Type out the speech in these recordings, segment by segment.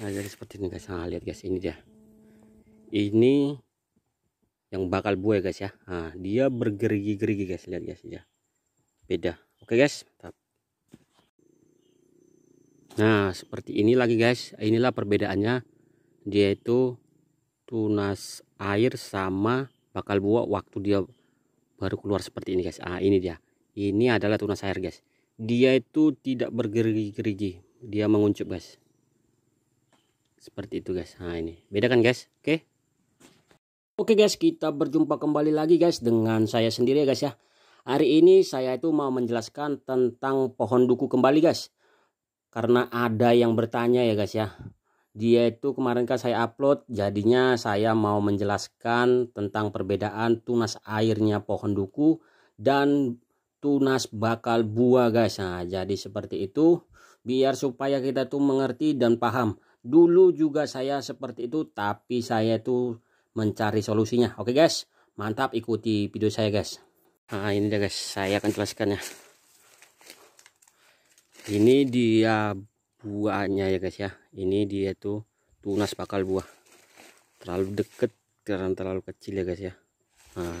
nah jadi seperti ini guys nah, lihat guys ini dia ini yang bakal buaya guys ya nah, dia bergerigi-gerigi guys lihat guys ya beda oke guys nah seperti ini lagi guys inilah perbedaannya dia itu tunas air sama bakal buah waktu dia baru keluar seperti ini guys ah ini dia ini adalah tunas air guys dia itu tidak bergerigi-gerigi dia menguncup guys seperti itu guys nah ini beda kan guys oke okay? Oke okay guys, kita berjumpa kembali lagi guys dengan saya sendiri ya guys ya. Hari ini saya itu mau menjelaskan tentang pohon duku kembali guys. Karena ada yang bertanya ya guys ya. Dia itu kemarin kan saya upload, jadinya saya mau menjelaskan tentang perbedaan tunas airnya pohon duku dan tunas bakal buah guys. Nah, jadi seperti itu biar supaya kita tuh mengerti dan paham Dulu juga saya seperti itu, tapi saya itu mencari solusinya. Oke guys, mantap ikuti video saya guys. Nah ini dia guys, saya akan jelaskan ya. Ini dia buahnya ya guys ya. Ini dia tuh tunas bakal buah. Terlalu deket karena terlalu kecil ya guys ya. Nah,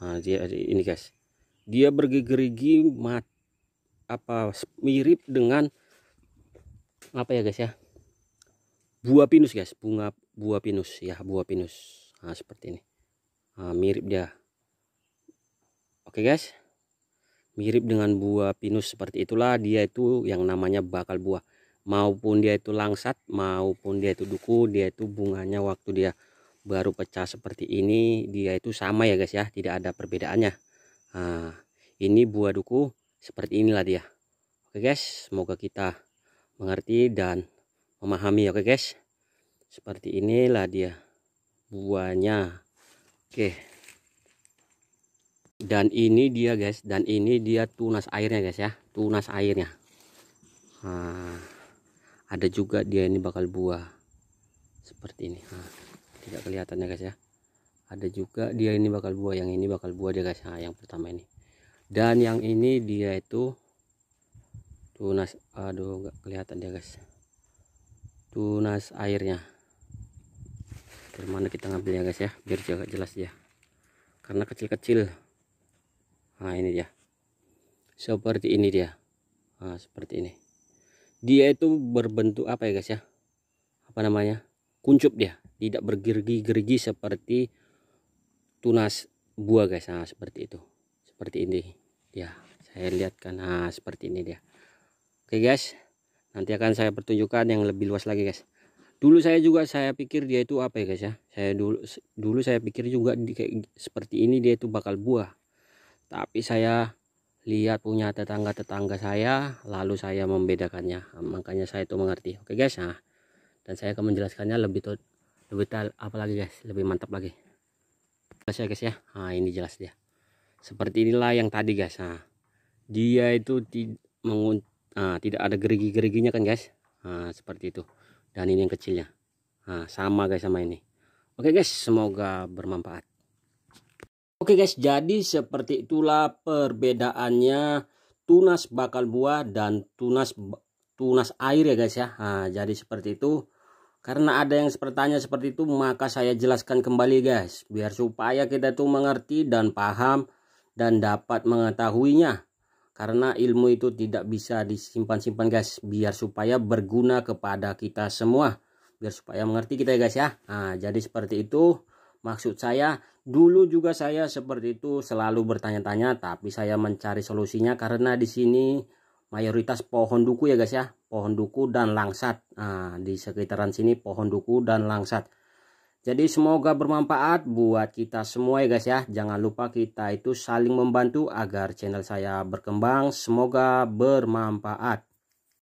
nah dia ini guys. Dia bergerigi mat apa mirip dengan apa ya guys ya buah pinus guys bunga buah pinus ya buah pinus nah, seperti ini nah, mirip dia oke guys mirip dengan buah pinus seperti itulah dia itu yang namanya bakal buah maupun dia itu langsat maupun dia itu duku dia itu bunganya waktu dia baru pecah seperti ini dia itu sama ya guys ya tidak ada perbedaannya nah, ini buah duku seperti inilah dia oke guys semoga kita mengerti dan memahami oke guys seperti inilah dia buahnya oke dan ini dia guys dan ini dia tunas airnya guys ya tunas airnya nah, ada juga dia ini bakal buah seperti ini nah, tidak kelihatannya guys ya ada juga dia ini bakal buah yang ini bakal buah dia guys nah, yang pertama ini dan yang ini dia itu tunas aduh nggak kelihatan dia guys tunas airnya dari mana kita ngambil ya guys ya biar jaga jelas ya karena kecil-kecil nah ini dia seperti ini dia nah, seperti ini dia itu berbentuk apa ya guys ya apa namanya kuncup dia tidak bergerigi-gerigi seperti tunas buah guys nah seperti itu seperti ini ya saya lihatkan nah seperti ini dia oke guys nanti akan saya pertunjukkan yang lebih luas lagi guys dulu saya juga saya pikir dia itu apa ya guys ya saya dulu dulu saya pikir juga di, kayak seperti ini dia itu bakal buah tapi saya lihat punya tetangga-tetangga saya lalu saya membedakannya makanya saya itu mengerti oke guys nah dan saya akan menjelaskannya lebih tuh lebih tal apalagi guys lebih mantap lagi jelas ya guys ya nah ini jelas dia seperti inilah yang tadi guys nah dia itu tidak nah, tidak ada gerigi-geriginya kan guys nah, seperti itu dan ini yang kecilnya nah, sama guys sama ini oke guys semoga bermanfaat oke guys jadi seperti itulah perbedaannya tunas bakal buah dan tunas tunas air ya guys ya nah, jadi seperti itu karena ada yang bertanya seperti itu maka saya jelaskan kembali guys biar supaya kita tuh mengerti dan paham dan dapat mengetahuinya karena ilmu itu tidak bisa disimpan-simpan guys biar supaya berguna kepada kita semua biar supaya mengerti kita ya guys ya nah, jadi seperti itu maksud saya dulu juga saya seperti itu selalu bertanya-tanya tapi saya mencari solusinya karena di sini mayoritas pohon duku ya guys ya pohon duku dan langsat nah, di sekitaran sini pohon duku dan langsat jadi semoga bermanfaat buat kita semua ya guys ya. Jangan lupa kita itu saling membantu agar channel saya berkembang. Semoga bermanfaat.